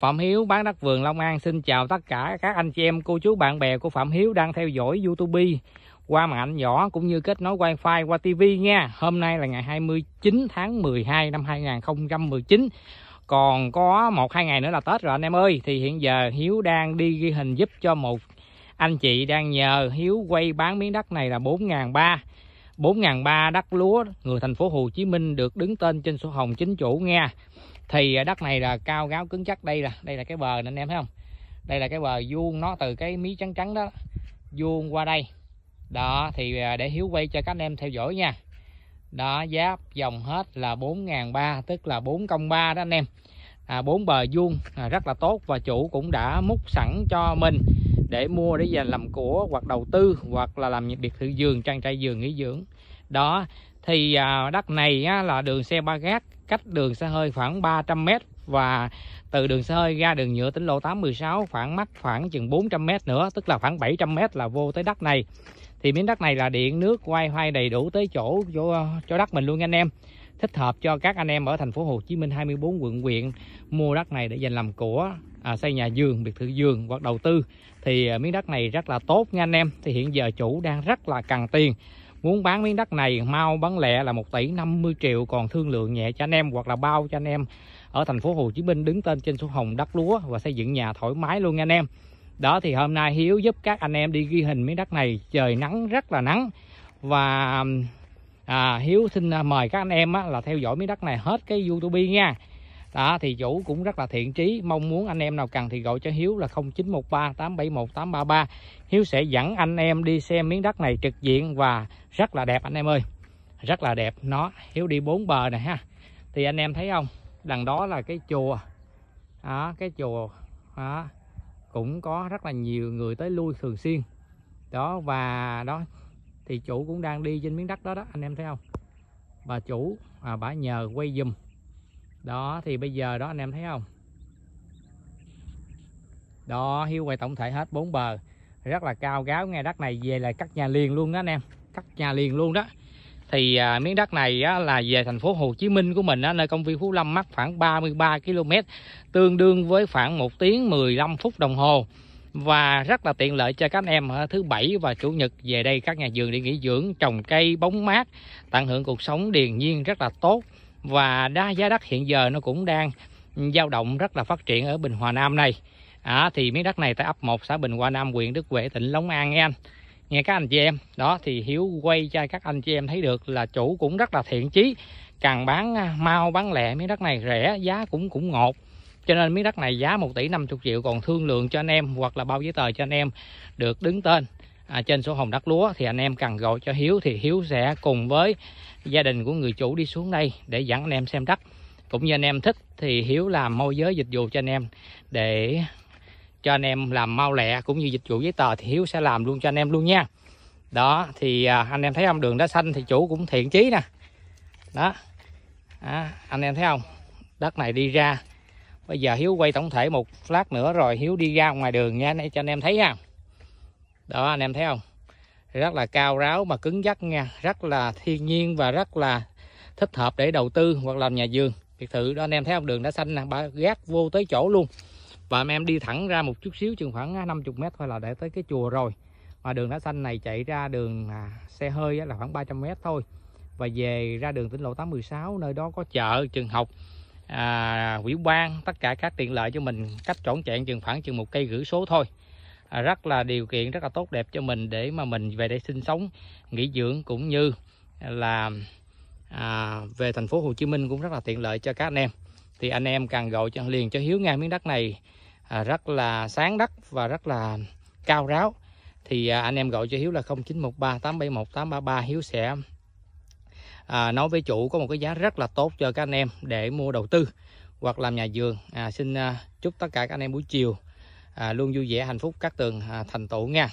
Phạm Hiếu bán đất vườn Long An xin chào tất cả các anh chị em cô chú bạn bè của Phạm Hiếu đang theo dõi YouTube qua màn ảnh nhỏ cũng như kết nối wifi qua TV nha. Hôm nay là ngày 29 tháng 12 năm 2019. Còn có một hai ngày nữa là Tết rồi anh em ơi. Thì hiện giờ Hiếu đang đi ghi hình giúp cho một anh chị đang nhờ Hiếu quay bán miếng đất này là 4.300. 4.300 đất lúa người thành phố Hồ Chí Minh được đứng tên trên sổ hồng chính chủ nha thì à, đất này là cao gáo cứng chắc đây là đây là cái bờ nè anh em thấy không đây là cái bờ vuông nó từ cái mí trắng trắng đó vuông qua đây đó thì à, để hiếu quay cho các anh em theo dõi nha đó giáp dòng hết là bốn ngàn ba tức là bốn công ba đó anh em à, 4 bờ vuông à, rất là tốt và chủ cũng đã múc sẵn cho mình để mua để dành làm của hoặc đầu tư hoặc là làm những biệt thự giường trang trại giường nghỉ dưỡng đó thì à, đất này là đường xe ba gác cách đường xe hơi khoảng 300 m và từ đường xe hơi ra đường nhựa tỉnh lộ 816 khoảng mắc khoảng chừng 400 m nữa, tức là khoảng 700 m là vô tới đất này. Thì miếng đất này là điện nước quay hoay đầy đủ tới chỗ chỗ cho đất mình luôn anh em. Thích hợp cho các anh em ở thành phố Hồ Chí Minh 24 quận huyện mua đất này để dành làm của à, xây nhà giường, biệt thự giường hoặc đầu tư thì à, miếng đất này rất là tốt nha anh em. Thì hiện giờ chủ đang rất là cần tiền muốn bán miếng đất này mau bán lẻ là 1 tỷ 50 triệu còn thương lượng nhẹ cho anh em hoặc là bao cho anh em ở thành phố Hồ Chí Minh đứng tên trên sổ hồng đất lúa và xây dựng nhà thoải mái luôn nha anh em đó thì hôm nay Hiếu giúp các anh em đi ghi hình miếng đất này trời nắng rất là nắng và à, Hiếu xin à, mời các anh em á, là theo dõi miếng đất này hết cái YouTube nha đó thì chủ cũng rất là thiện trí mong muốn anh em nào cần thì gọi cho hiếu là 0913 871 833 hiếu sẽ dẫn anh em đi xem miếng đất này trực diện và rất là đẹp anh em ơi rất là đẹp nó hiếu đi bốn bờ này ha thì anh em thấy không đằng đó là cái chùa đó cái chùa đó cũng có rất là nhiều người tới lui thường xuyên đó và đó thì chủ cũng đang đi trên miếng đất đó đó anh em thấy không bà chủ à, bà nhờ quay dùm đó thì bây giờ đó anh em thấy không đó hiu quay tổng thể hết bốn bờ rất là cao gáo ngay đất này về là cắt nhà liền luôn đó anh em cắt nhà liền luôn đó thì à, miếng đất này á, là về thành phố Hồ Chí Minh của mình á, nơi công viên Phú Lâm mắc khoảng 33 km tương đương với khoảng 1 tiếng 15 phút đồng hồ và rất là tiện lợi cho các anh em thứ bảy và chủ nhật về đây các nhà vườn để nghỉ dưỡng trồng cây bóng mát tận hưởng cuộc sống điền nhiên rất là tốt và đa giá đất hiện giờ nó cũng đang dao động rất là phát triển ở Bình Hòa Nam này à, thì miếng đất này tại ấp 1 xã Bình Hòa Nam huyện Đức Huệ tỉnh Long An nghe anh nghe các anh chị em đó thì Hiếu quay cho các anh chị em thấy được là chủ cũng rất là thiện chí càng bán à, mau bán lẹ miếng đất này rẻ giá cũng cũng ngột cho nên miếng đất này giá 1 tỷ 50 triệu còn thương lượng cho anh em hoặc là bao giấy tờ cho anh em được đứng tên à, trên sổ hồng đất lúa thì anh em cần gọi cho Hiếu thì Hiếu sẽ cùng với gia đình của người chủ đi xuống đây để dẫn anh em xem đất cũng như anh em thích thì Hiếu làm môi giới dịch vụ cho anh em để cho anh em làm mau lẹ cũng như dịch vụ giấy tờ thì Hiếu sẽ làm luôn cho anh em luôn nha đó thì à, anh em thấy không đường đá xanh thì chủ cũng thiện chí nè đó à, anh em thấy không đất này đi ra bây giờ Hiếu quay tổng thể một lát nữa rồi Hiếu đi ra ngoài đường nha để cho anh em thấy nha đó anh em thấy không rất là cao ráo mà cứng chắc nha rất là thiên nhiên và rất là thích hợp để đầu tư hoặc làm nhà vườn biệt thự đó anh em thấy không đường đã xanh nè gác vô tới chỗ luôn và anh em đi thẳng ra một chút xíu chừng khoảng 50 à, mét thôi là để tới cái chùa rồi mà đường đã xanh này chạy ra đường à, xe hơi là khoảng 300 mét thôi và về ra đường tỉnh lộ 816 nơi đó có chợ trường học à, quỹ ban tất cả các tiện lợi cho mình cách trọn vẹn chừng khoảng chừng một cây gửi số thôi À, rất là điều kiện rất là tốt đẹp cho mình để mà mình về đây sinh sống nghỉ dưỡng cũng như là à, về thành phố Hồ Chí Minh cũng rất là tiện lợi cho các anh em thì anh em càng gọi cho liền cho Hiếu ngay miếng đất này à, rất là sáng đất và rất là cao ráo thì à, anh em gọi cho Hiếu là 0913871833 Hiếu sẽ à, nói với chủ có một cái giá rất là tốt cho các anh em để mua đầu tư hoặc làm nhà vườn à, xin à, chúc tất cả các anh em buổi chiều À, luôn vui vẻ hạnh phúc các tường à, thành tựu nha